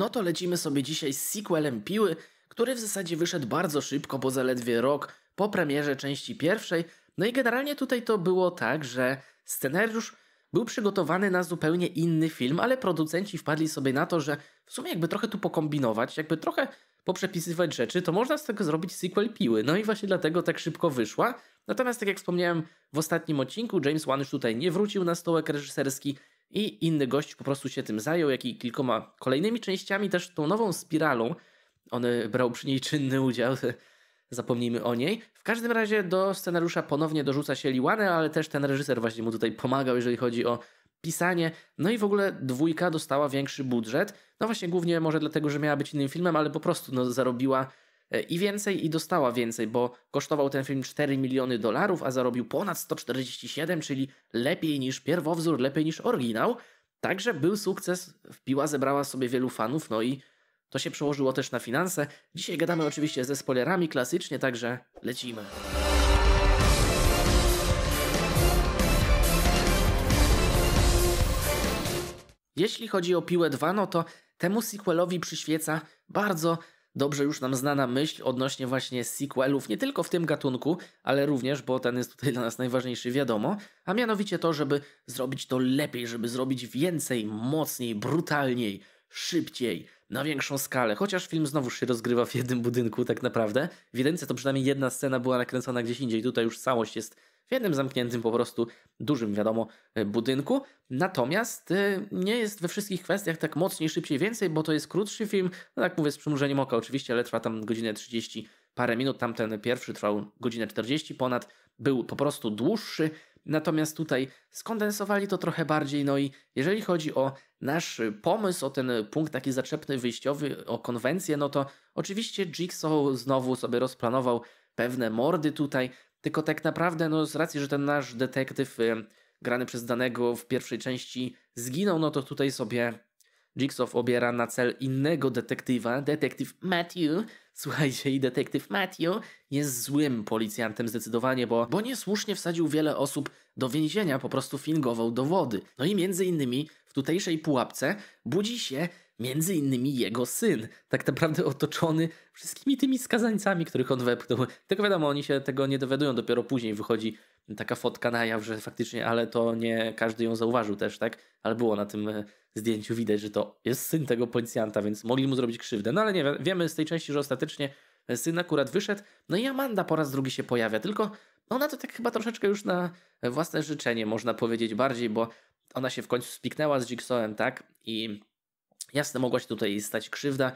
No to lecimy sobie dzisiaj z sequelem Piły, który w zasadzie wyszedł bardzo szybko, bo zaledwie rok po premierze części pierwszej. No i generalnie tutaj to było tak, że scenariusz był przygotowany na zupełnie inny film, ale producenci wpadli sobie na to, że w sumie jakby trochę tu pokombinować, jakby trochę poprzepisywać rzeczy, to można z tego zrobić sequel Piły. No i właśnie dlatego tak szybko wyszła. Natomiast tak jak wspomniałem w ostatnim odcinku, James Wan już tutaj nie wrócił na stołek reżyserski, i inny gość po prostu się tym zajął, jak i kilkoma kolejnymi częściami, też tą nową spiralą. On e, brał przy niej czynny udział, zapomnijmy o niej. W każdym razie do scenariusza ponownie dorzuca się Liwane, ale też ten reżyser właśnie mu tutaj pomagał, jeżeli chodzi o pisanie. No i w ogóle dwójka dostała większy budżet. No właśnie głównie może dlatego, że miała być innym filmem, ale po prostu no, zarobiła E, i więcej, i dostała więcej, bo kosztował ten film 4 miliony dolarów, a zarobił ponad 147, czyli lepiej niż pierwowzór, lepiej niż oryginał. Także był sukces, wpiła, zebrała sobie wielu fanów, no i to się przełożyło też na finanse. Dzisiaj gadamy oczywiście ze spoilerami klasycznie, także lecimy. Jeśli chodzi o Piłę 2, no to temu sequelowi przyświeca bardzo dobrze już nam znana myśl odnośnie właśnie sequelów, nie tylko w tym gatunku, ale również, bo ten jest tutaj dla nas najważniejszy, wiadomo, a mianowicie to, żeby zrobić to lepiej, żeby zrobić więcej, mocniej, brutalniej, szybciej, na większą skalę. Chociaż film znowu się rozgrywa w jednym budynku tak naprawdę. W jedynce to przynajmniej jedna scena była nakręcona gdzieś indziej, tutaj już całość jest w jednym zamkniętym, po prostu dużym, wiadomo, e, budynku. Natomiast e, nie jest we wszystkich kwestiach tak mocniej, szybciej, więcej, bo to jest krótszy film. No tak mówię, z przymurzeniem oka oczywiście, ale trwa tam godzinę 30 parę minut. Tamten pierwszy trwał godzinę 40 ponad. Był po prostu dłuższy. Natomiast tutaj skondensowali to trochę bardziej. No i jeżeli chodzi o nasz pomysł, o ten punkt taki zaczepny, wyjściowy, o konwencję, no to oczywiście Jigsaw znowu sobie rozplanował pewne mordy tutaj, tylko tak naprawdę, no z racji, że ten nasz detektyw y, grany przez danego w pierwszej części zginął, no to tutaj sobie Jigsaw obiera na cel innego detektywa, detektyw Matthew. Słuchajcie, i detektyw Matthew jest złym policjantem zdecydowanie, bo, bo niesłusznie wsadził wiele osób do więzienia, po prostu fingował dowody. No i między innymi w tutejszej pułapce budzi się między innymi jego syn, tak naprawdę otoczony wszystkimi tymi skazańcami, których on wepchnął. Tylko wiadomo, oni się tego nie dowiadują, dopiero później wychodzi taka fotka na jaw, że faktycznie, ale to nie każdy ją zauważył też, tak? Ale było na tym e, zdjęciu widać, że to jest syn tego policjanta, więc mogli mu zrobić krzywdę. No ale nie, wiemy z tej części, że ostatecznie e, syn akurat wyszedł, no i Amanda po raz drugi się pojawia, tylko ona to tak chyba troszeczkę już na własne życzenie, można powiedzieć bardziej, bo ona się w końcu spiknęła z Jigsawem, tak? I Jasne, mogła się tutaj stać krzywda,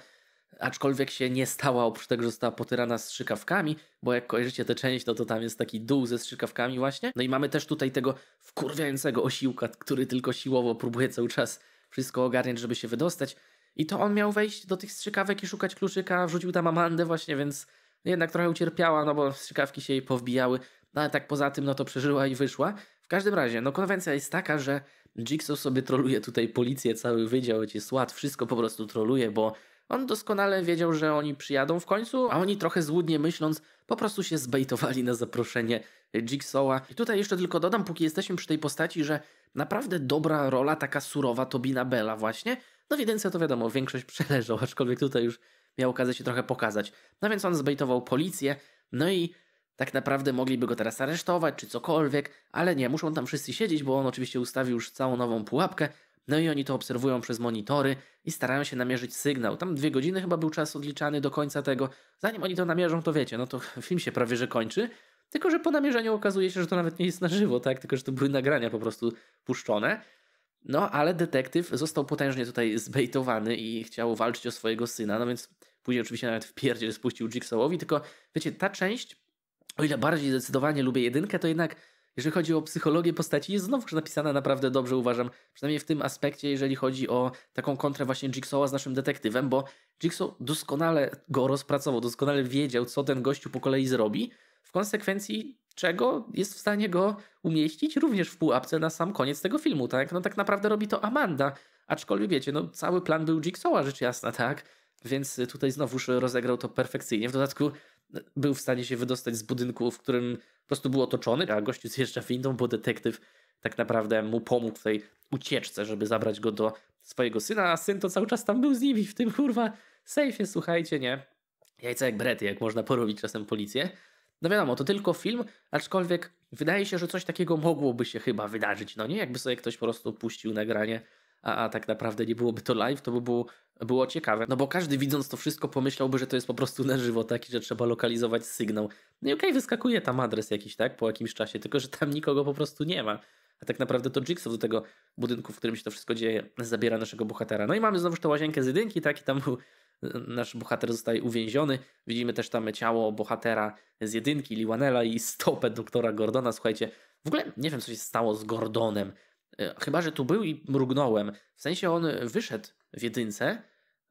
aczkolwiek się nie stała, oprócz tego, że została potyrana strzykawkami, bo jak kojarzycie tę część, no to tam jest taki dół ze strzykawkami właśnie. No i mamy też tutaj tego wkurwiającego osiłka, który tylko siłowo próbuje cały czas wszystko ogarniać, żeby się wydostać. I to on miał wejść do tych strzykawek i szukać kluczyka, wrzucił tam Amandę właśnie, więc jednak trochę ucierpiała, no bo strzykawki się jej powbijały, no ale tak poza tym, no to przeżyła i wyszła. W każdym razie, no konwencja jest taka, że Jigsaw sobie troluje tutaj policję, cały wydział, cię słat, wszystko po prostu troluje, bo on doskonale wiedział, że oni przyjadą w końcu, a oni trochę złudnie myśląc, po prostu się zbejtowali na zaproszenie Jigsawa. I tutaj jeszcze tylko dodam, póki jesteśmy przy tej postaci, że naprawdę dobra rola, taka surowa Tobina Bella właśnie. No Widencja to wiadomo, większość przeleżał, aczkolwiek tutaj już miał okazję się trochę pokazać. No więc on zbejtował policję, no i tak naprawdę mogliby go teraz aresztować czy cokolwiek, ale nie, muszą tam wszyscy siedzieć, bo on oczywiście ustawił już całą nową pułapkę, no i oni to obserwują przez monitory i starają się namierzyć sygnał. Tam dwie godziny chyba był czas odliczany do końca tego. Zanim oni to namierzą, to wiecie, no to film się prawie że kończy. Tylko, że po namierzeniu okazuje się, że to nawet nie jest na żywo, tak? Tylko, że to były nagrania po prostu puszczone. No, ale detektyw został potężnie tutaj zbejtowany i chciał walczyć o swojego syna, no więc później oczywiście nawet w pierdzie spuścił Jigsawowi, tylko wiecie, ta część o ile bardziej zdecydowanie lubię jedynkę, to jednak jeżeli chodzi o psychologię postaci, jest znowuż napisana naprawdę dobrze, uważam. Przynajmniej w tym aspekcie, jeżeli chodzi o taką kontrę właśnie Jigsawa z naszym detektywem, bo Jigsaw doskonale go rozpracował, doskonale wiedział, co ten gościu po kolei zrobi, w konsekwencji czego jest w stanie go umieścić również w pułapce na sam koniec tego filmu, tak? No tak naprawdę robi to Amanda, aczkolwiek wiecie, no cały plan był Jigsawa, rzecz jasna, tak? Więc tutaj znowuż rozegrał to perfekcyjnie. W dodatku był w stanie się wydostać z budynku, w którym po prostu był otoczony, a gościu zjeżdża windą, bo detektyw tak naprawdę mu pomógł w tej ucieczce, żeby zabrać go do swojego syna, a syn to cały czas tam był z nimi, w tym kurwa sejfie, słuchajcie, nie? Jajca jak brety, jak można porobić czasem policję. No wiadomo, to tylko film, aczkolwiek wydaje się, że coś takiego mogłoby się chyba wydarzyć, no nie? Jakby sobie ktoś po prostu puścił nagranie, a, a tak naprawdę nie byłoby to live, to by było było ciekawe, no bo każdy widząc to wszystko pomyślałby, że to jest po prostu na żywo taki, że trzeba lokalizować sygnał. No i okej, okay, wyskakuje tam adres jakiś, tak, po jakimś czasie, tylko że tam nikogo po prostu nie ma. A tak naprawdę to Jigsaw do tego budynku, w którym się to wszystko dzieje, zabiera naszego bohatera. No i mamy znowuż tę łazienkę z jedynki, tak, i tam był e, nasz bohater zostaje uwięziony. Widzimy też tam ciało bohatera z jedynki, Liwanela i stopę doktora Gordona. Słuchajcie, w ogóle nie wiem, co się stało z Gordonem. E, chyba, że tu był i mrugnąłem. W sensie on e, wyszedł w jedynce,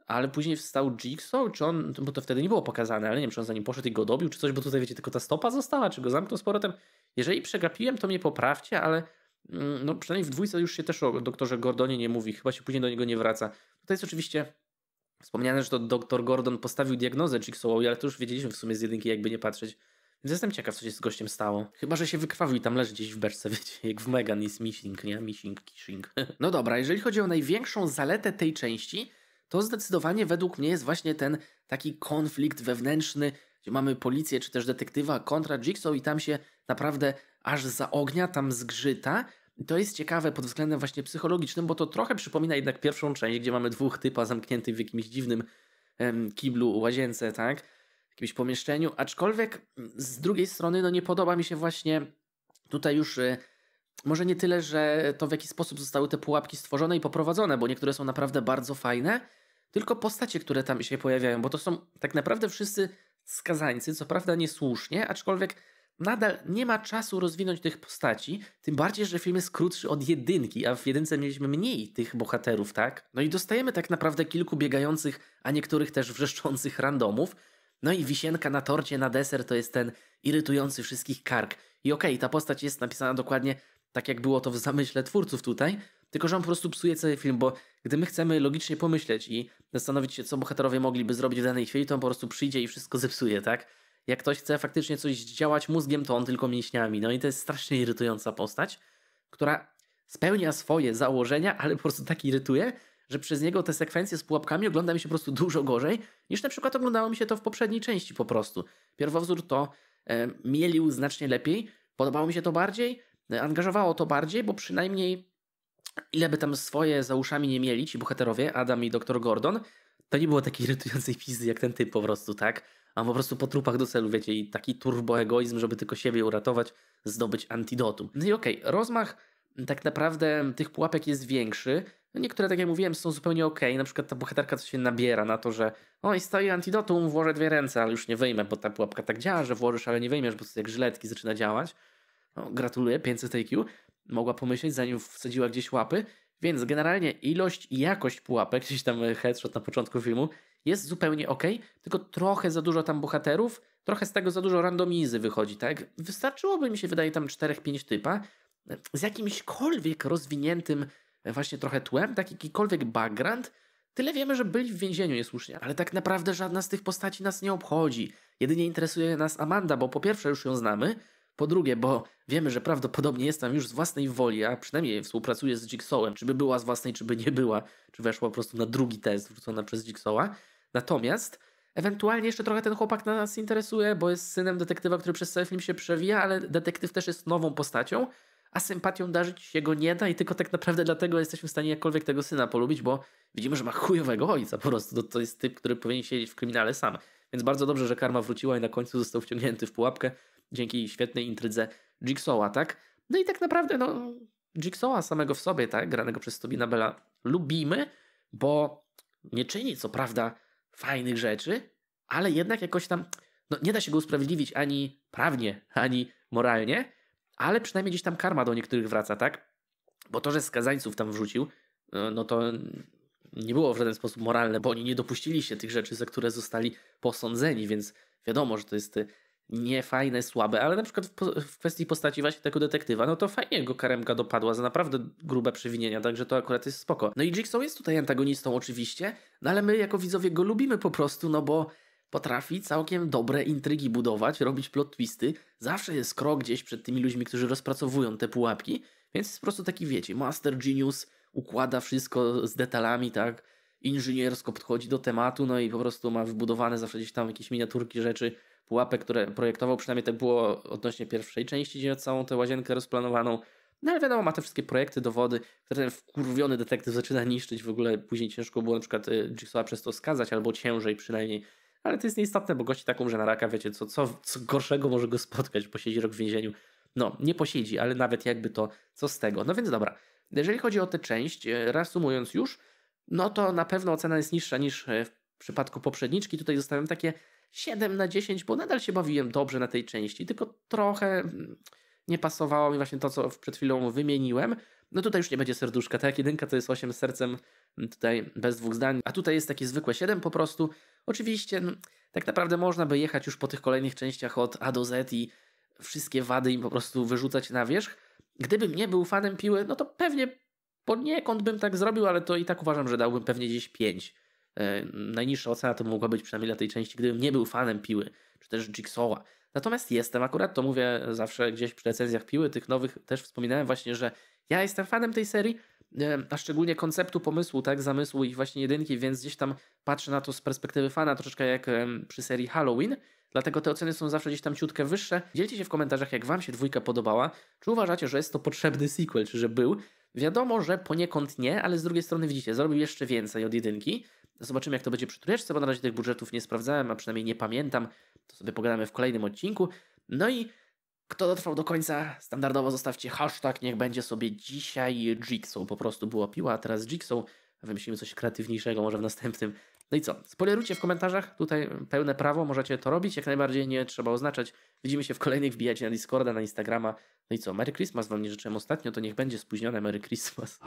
ale później wstał Jigsaw, czy on, bo to wtedy nie było pokazane, ale nie wiem, czy on za nim poszedł i go dobił, czy coś, bo tutaj wiecie, tylko ta stopa została, czy go zamknął z powrotem. Jeżeli przegapiłem, to mnie poprawcie, ale mm, no przynajmniej w dwójce już się też o doktorze Gordonie nie mówi, chyba się później do niego nie wraca. Tutaj jest oczywiście wspomniane, że to doktor Gordon postawił diagnozę Jigsawowi, ale to już wiedzieliśmy w sumie z jedynki, jakby nie patrzeć. Więc jestem ciekaw, co się z gościem stało. Chyba, że się wykrwawił i tam leży gdzieś w berce, wiecie, jak w Megan jest missing, nie? Missing, kissing. No dobra, jeżeli chodzi o największą zaletę tej części, to zdecydowanie według mnie jest właśnie ten taki konflikt wewnętrzny, gdzie mamy policję czy też detektywa kontra Jigsaw i tam się naprawdę aż za ognia, tam zgrzyta. I to jest ciekawe pod względem właśnie psychologicznym, bo to trochę przypomina jednak pierwszą część, gdzie mamy dwóch typa zamkniętych w jakimś dziwnym em, kiblu, łazience, tak? jakimś pomieszczeniu, aczkolwiek mm, z drugiej strony no nie podoba mi się właśnie tutaj już y, może nie tyle, że to w jaki sposób zostały te pułapki stworzone i poprowadzone, bo niektóre są naprawdę bardzo fajne, tylko postacie, które tam się pojawiają, bo to są tak naprawdę wszyscy skazańcy, co prawda niesłusznie, aczkolwiek nadal nie ma czasu rozwinąć tych postaci, tym bardziej, że film jest krótszy od jedynki, a w jedynce mieliśmy mniej tych bohaterów, tak? No i dostajemy tak naprawdę kilku biegających, a niektórych też wrzeszczących randomów, no i wisienka na torcie na deser to jest ten irytujący wszystkich kark. I okej, okay, ta postać jest napisana dokładnie tak, jak było to w zamyśle twórców tutaj, tylko że on po prostu psuje cały film, bo gdy my chcemy logicznie pomyśleć i zastanowić się, co bohaterowie mogliby zrobić w danej chwili, to on po prostu przyjdzie i wszystko zepsuje, tak? Jak ktoś chce faktycznie coś działać mózgiem, to on tylko mięśniami. No i to jest strasznie irytująca postać, która spełnia swoje założenia, ale po prostu tak irytuje, że przez niego te sekwencje z pułapkami ogląda mi się po prostu dużo gorzej, niż na przykład oglądało mi się to w poprzedniej części po prostu. Pierwowzór to e, mielił znacznie lepiej, podobało mi się to bardziej, e, angażowało to bardziej, bo przynajmniej ile by tam swoje za uszami nie mieli ci bohaterowie, Adam i Dr. Gordon, to nie było takiej irytującej fizy jak ten typ po prostu, tak? A po prostu po trupach do celu, wiecie, i taki turbo egoizm żeby tylko siebie uratować, zdobyć antidotum. No i okej, okay, rozmach tak naprawdę tych pułapek jest większy, no, niektóre, tak jak mówiłem, są zupełnie ok. Na przykład ta bohaterka coś się nabiera na to, że oj, stoi antidotum, włożę dwie ręce, ale już nie wyjmę, bo ta pułapka tak działa, że włożysz, ale nie wyjmiesz, bo to jak żyletki zaczyna działać. No, gratuluję, 500 IQ. Mogła pomyśleć, zanim wsadziła gdzieś łapy. Więc generalnie ilość i jakość pułapek, gdzieś tam e, headshot na początku filmu, jest zupełnie ok, tylko trochę za dużo tam bohaterów, trochę z tego za dużo randomizy wychodzi, tak? Wystarczyłoby mi się wydaje tam 4-5 typa z jakimśkolwiek rozwiniętym właśnie trochę tłem, tak jakikolwiek background, Tyle wiemy, że byli w więzieniu niesłusznie, ale tak naprawdę żadna z tych postaci nas nie obchodzi. Jedynie interesuje nas Amanda, bo po pierwsze już ją znamy, po drugie, bo wiemy, że prawdopodobnie jest tam już z własnej woli, a przynajmniej współpracuje z Jigsawem, czy by była z własnej, czy by nie była, czy weszła po prostu na drugi test wrzucona przez Jigsawa. Natomiast ewentualnie jeszcze trochę ten chłopak na nas interesuje, bo jest synem detektywa, który przez cały film się przewija, ale detektyw też jest nową postacią, a sympatią darzyć się go nie da i tylko tak naprawdę dlatego jesteśmy w stanie jakkolwiek tego syna polubić, bo widzimy, że ma chujowego ojca po prostu. To, to jest typ, który powinien siedzieć w kryminale sam. Więc bardzo dobrze, że karma wróciła i na końcu został wciągnięty w pułapkę dzięki świetnej intrydze Jigsaw'a, tak? No i tak naprawdę, no, Jigsaw'a samego w sobie, tak, granego przez Tobina Bella, lubimy, bo nie czyni co prawda fajnych rzeczy, ale jednak jakoś tam, no nie da się go usprawiedliwić ani prawnie, ani moralnie, ale przynajmniej gdzieś tam karma do niektórych wraca, tak? Bo to, że skazańców tam wrzucił, no, no to nie było w żaden sposób moralne, bo oni nie dopuścili się tych rzeczy, za które zostali posądzeni, więc wiadomo, że to jest y, niefajne, słabe, ale na przykład w, kwestii postaci właśnie tego detektywa, no to fajnie go karemka dopadła za naprawdę grube przewinienia, także to akurat jest spoko. No i Jigsaw jest tutaj antagonistą oczywiście, no ale my jako widzowie go lubimy po prostu, no bo potrafi całkiem dobre intrygi budować, robić plot twisty. Zawsze jest krok gdzieś przed tymi ludźmi, którzy rozpracowują te pułapki, więc jest po prostu taki, wiecie, master genius, układa wszystko z detalami, tak, inżyniersko podchodzi do tematu, no i po prostu ma wybudowane zawsze gdzieś tam jakieś miniaturki rzeczy, pułapek, które projektował, przynajmniej tak było odnośnie pierwszej części, gdzie miał całą tę łazienkę rozplanowaną, no ale wiadomo, ma te wszystkie projekty, dowody, które ten wkurwiony detektyw zaczyna niszczyć. W ogóle później ciężko było na przykład y, Jigsawa przez to skazać, albo ciężej przynajmniej ale to jest nieistotne, bo gości taką, że na raka, wiecie, co, co, co gorszego może go spotkać, bo siedzi rok w więzieniu. No, nie posiedzi, ale nawet jakby to, co z tego. No więc dobra, jeżeli chodzi o tę część, e, reasumując już, no to na pewno ocena jest niższa niż e, w przypadku poprzedniczki. Tutaj zostawiam takie 7 na 10, bo nadal się bawiłem dobrze na tej części, tylko trochę mm, nie pasowało mi właśnie to, co przed chwilą wymieniłem. No tutaj już nie będzie serduszka, tak? Jedynka to jest 8 sercem, mm, tutaj bez dwóch zdań. A tutaj jest takie zwykłe 7 po prostu. Oczywiście, no, tak naprawdę można by jechać już po tych kolejnych częściach od A do Z i wszystkie wady im po prostu wyrzucać na wierzch. Gdybym nie był fanem piły, no to pewnie poniekąd bym tak zrobił, ale to i tak uważam, że dałbym pewnie gdzieś 5. E, najniższa ocena to mogła być przynajmniej dla tej części, gdybym nie był fanem piły, czy też Jigsaw'a. Natomiast jestem akurat, to mówię zawsze gdzieś przy recenzjach piły, tych nowych też wspominałem właśnie, że ja jestem fanem tej serii, a szczególnie konceptu, pomysłu, tak, zamysłu i właśnie jedynki, więc gdzieś tam patrzę na to z perspektywy fana, troszeczkę jak przy serii Halloween. Dlatego te oceny są zawsze gdzieś tam ciutkę wyższe. Dzielcie się w komentarzach, jak Wam się dwójka podobała. Czy uważacie, że jest to potrzebny sequel, czy że był? Wiadomo, że poniekąd nie, ale z drugiej strony widzicie, zrobił jeszcze więcej od jedynki. Zobaczymy, jak to będzie przy trójeczce, bo na razie tych budżetów nie sprawdzałem, a przynajmniej nie pamiętam. To sobie pogadamy w kolejnym odcinku. No i kto dotrwał do końca, standardowo zostawcie hashtag, niech będzie sobie dzisiaj Jigsaw. Po prostu była piła, a teraz Jigsaw. Wymyślimy coś kreatywniejszego może w następnym. No i co? Spoilerujcie w komentarzach, tutaj pełne prawo, możecie to robić, jak najbardziej nie trzeba oznaczać. Widzimy się w kolejnych, wbijajcie na Discorda, na Instagrama. No i co? Merry Christmas wam nie życzyłem ostatnio, to niech będzie spóźnione Merry Christmas.